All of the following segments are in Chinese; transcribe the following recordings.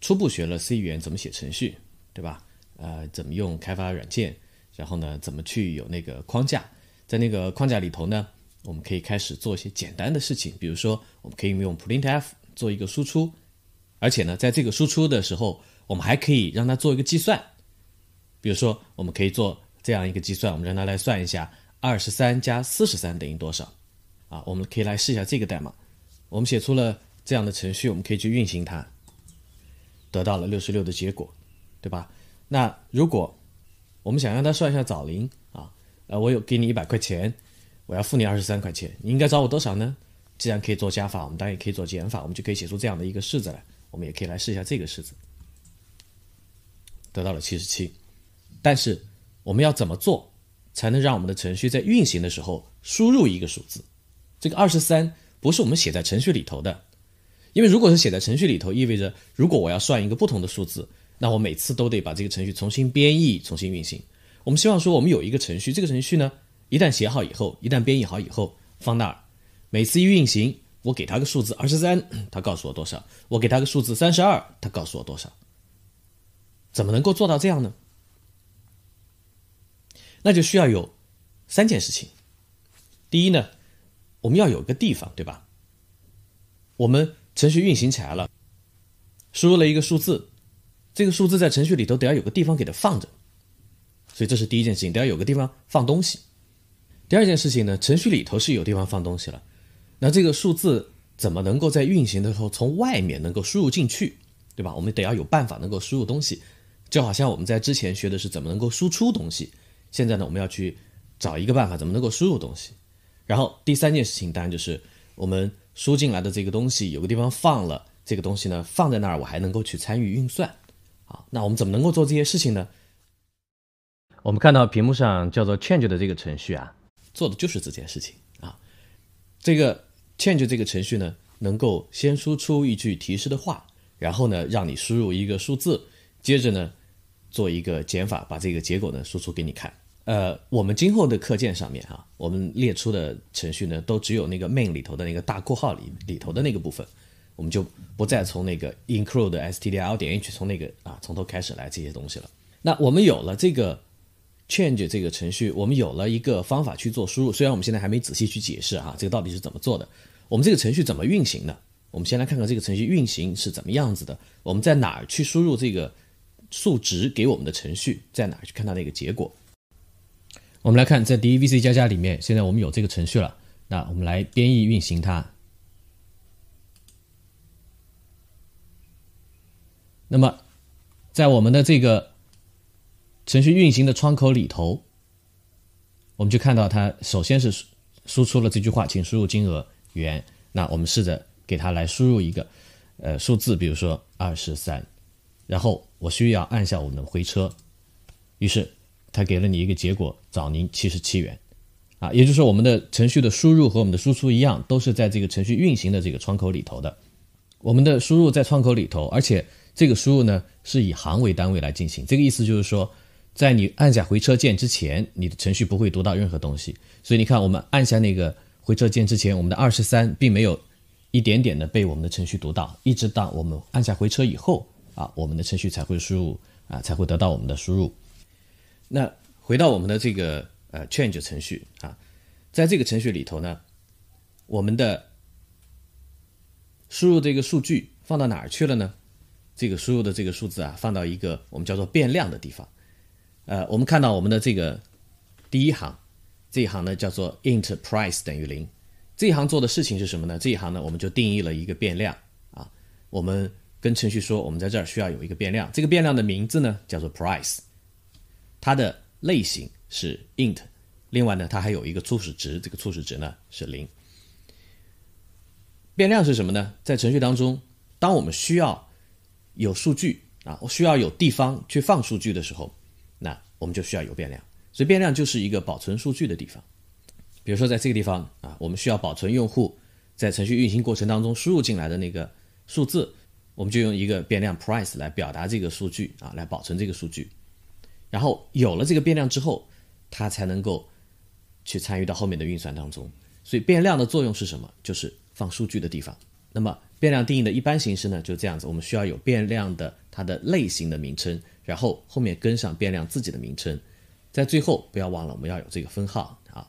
初步学了 C 语言怎么写程序，对吧？呃，怎么用开发软件，然后呢，怎么去有那个框架，在那个框架里头呢，我们可以开始做一些简单的事情，比如说我们可以用 printf 做一个输出，而且呢，在这个输出的时候，我们还可以让它做一个计算，比如说我们可以做这样一个计算，我们让它来算一下二十三加四十三等于多少啊？我们可以来试一下这个代码，我们写出了这样的程序，我们可以去运行它。得到了六十六的结果，对吧？那如果，我们想让他算一下早零啊，呃，我有给你一百块钱，我要付你二十三块钱，你应该找我多少呢？既然可以做加法，我们当然也可以做减法，我们就可以写出这样的一个式子来。我们也可以来试一下这个式子，得到了七十七。但是我们要怎么做才能让我们的程序在运行的时候输入一个数字？这个二十三不是我们写在程序里头的。因为如果是写在程序里头，意味着如果我要算一个不同的数字，那我每次都得把这个程序重新编译、重新运行。我们希望说，我们有一个程序，这个程序呢，一旦写好以后，一旦编译好以后，放那儿，每次一运行，我给它个数字二十三，它 告诉我多少；我给它个数字三十二，它告诉我多少。怎么能够做到这样呢？那就需要有三件事情。第一呢，我们要有一个地方，对吧？我们程序运行起来了，输入了一个数字，这个数字在程序里头得要有个地方给它放着，所以这是第一件事情，得要有个地方放东西。第二件事情呢，程序里头是有地方放东西了，那这个数字怎么能够在运行的时候从外面能够输入进去，对吧？我们得要有办法能够输入东西，就好像我们在之前学的是怎么能够输出东西，现在呢，我们要去找一个办法怎么能够输入东西。然后第三件事情当然就是我们。输进来的这个东西有个地方放了，这个东西呢放在那儿，我还能够去参与运算，啊，那我们怎么能够做这些事情呢？我们看到屏幕上叫做 change 的这个程序啊，做的就是这件事情啊。这个 change 这个程序呢，能够先输出一句提示的话，然后呢让你输入一个数字，接着呢做一个减法，把这个结果呢输出给你看。呃，我们今后的课件上面哈，我们列出的程序呢，都只有那个 main 里头的那个大括号里里头的那个部分，我们就不再从那个 include stdio 点 h 从那个啊从头开始来这些东西了。那我们有了这个 change 这个程序，我们有了一个方法去做输入，虽然我们现在还没仔细去解释哈，这个到底是怎么做的，我们这个程序怎么运行的？我们先来看看这个程序运行是怎么样子的。我们在哪儿去输入这个数值给我们的程序？在哪儿去看到那个结果？我们来看，在 DEV C 加加里面，现在我们有这个程序了。那我们来编译运行它。那么，在我们的这个程序运行的窗口里头，我们就看到它首先是输出了这句话：“请输入金额元”。那我们试着给它来输入一个呃数字，比如说二十三。然后我需要按下我们的回车，于是。它给了你一个结果，找您七十七元，啊，也就是说我们的程序的输入和我们的输出一样，都是在这个程序运行的这个窗口里头的。我们的输入在窗口里头，而且这个输入呢是以行为单位来进行。这个意思就是说，在你按下回车键之前，你的程序不会读到任何东西。所以你看，我们按下那个回车键之前，我们的二十三并没有一点点的被我们的程序读到，一直到我们按下回车以后啊，我们的程序才会输入啊，才会得到我们的输入。那回到我们的这个呃 change 程序啊，在这个程序里头呢，我们的输入这个数据放到哪儿去了呢？这个输入的这个数字啊，放到一个我们叫做变量的地方。呃，我们看到我们的这个第一行，这一行呢叫做 int price 等于零。这一行做的事情是什么呢？这一行呢，我们就定义了一个变量啊。我们跟程序说，我们在这儿需要有一个变量，这个变量的名字呢叫做 price。它的类型是 int，另外呢，它还有一个初始值，这个初始值呢是零。变量是什么呢？在程序当中，当我们需要有数据啊，需要有地方去放数据的时候，那我们就需要有变量。所以变量就是一个保存数据的地方。比如说在这个地方啊，我们需要保存用户在程序运行过程当中输入进来的那个数字，我们就用一个变量 price 来表达这个数据啊，来保存这个数据。然后有了这个变量之后，它才能够去参与到后面的运算当中。所以变量的作用是什么？就是放数据的地方。那么变量定义的一般形式呢，就这样子。我们需要有变量的它的类型的名称，然后后面跟上变量自己的名称，在最后不要忘了我们要有这个分号啊。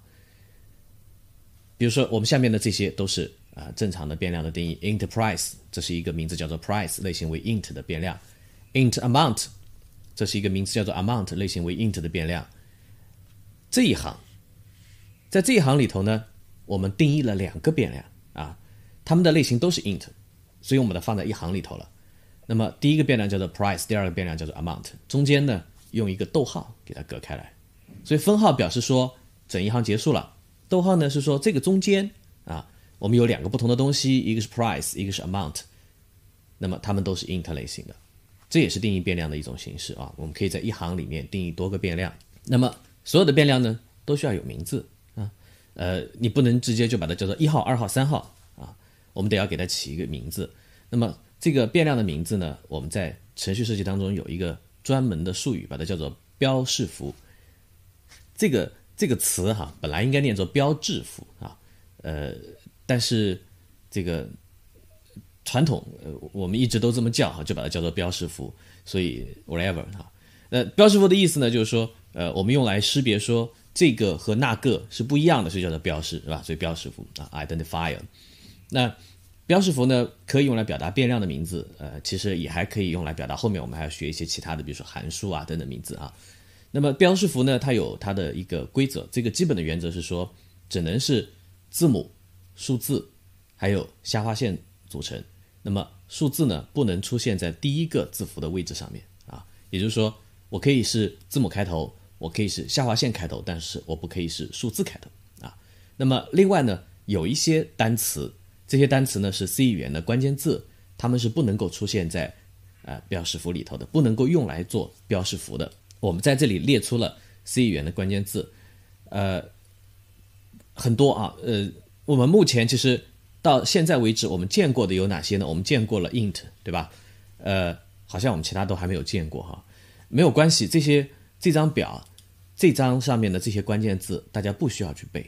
比如说我们下面的这些都是啊正常的变量的定义。int price，这是一个名字叫做 price，类型为 int 的变量。int amount。这是一个名词叫做 amount，类型为 int 的变量。这一行，在这一行里头呢，我们定义了两个变量啊，它们的类型都是 int，所以我们把它放在一行里头了。那么第一个变量叫做 price，第二个变量叫做 amount，中间呢用一个逗号给它隔开来。所以分号表示说整一行结束了，逗号呢是说这个中间啊，我们有两个不同的东西，一个是 price，一个是 amount，那么它们都是 int 类型的。这也是定义变量的一种形式啊，我们可以在一行里面定义多个变量。那么所有的变量呢，都需要有名字啊，呃，你不能直接就把它叫做一号、二号、三号啊，我们得要给它起一个名字。那么这个变量的名字呢，我们在程序设计当中有一个专门的术语，把它叫做标识符。这个这个词哈，本来应该念作标志符啊，呃，但是这个。传统呃，我们一直都这么叫哈，就把它叫做标识符，所以 whatever 哈。呃，标识符的意思呢，就是说，呃，我们用来识别说这个和那个是不一样的，所以叫做标识，是吧？所以标识符啊，identifier。那标识符呢，可以用来表达变量的名字，呃，其实也还可以用来表达后面我们还要学一些其他的，比如说函数啊等等名字啊。那么标识符呢，它有它的一个规则，这个基本的原则是说，只能是字母、数字，还有下划线。组成，那么数字呢不能出现在第一个字符的位置上面啊，也就是说我可以是字母开头，我可以是下划线开头，但是我不可以是数字开头啊。那么另外呢，有一些单词，这些单词呢是 C 语言的关键字，他们是不能够出现在呃标识符里头的，不能够用来做标识符的。我们在这里列出了 C 语言的关键字，呃，很多啊，呃，我们目前其实。到现在为止，我们见过的有哪些呢？我们见过了 int，对吧？呃，好像我们其他都还没有见过哈。没有关系，这些这张表，这张上面的这些关键字，大家不需要去背，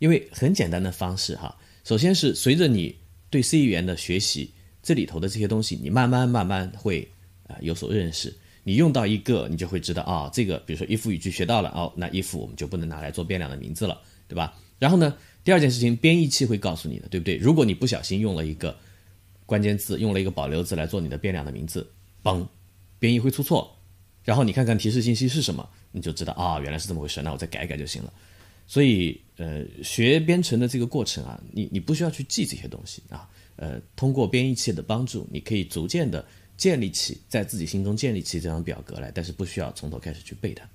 因为很简单的方式哈。首先是随着你对 C 语言的学习，这里头的这些东西，你慢慢慢慢会啊有所认识。你用到一个，你就会知道啊，这个比如说 if 语句学到了哦，那 if 我们就不能拿来做变量的名字了。对吧？然后呢？第二件事情，编译器会告诉你的，对不对？如果你不小心用了一个关键字，用了一个保留字来做你的变量的名字，嘣，编译会出错。然后你看看提示信息是什么，你就知道啊，原来是这么回事。那我再改一改就行了。所以，呃，学编程的这个过程啊，你你不需要去记这些东西啊。呃，通过编译器的帮助，你可以逐渐的建立起在自己心中建立起这张表格来，但是不需要从头开始去背它。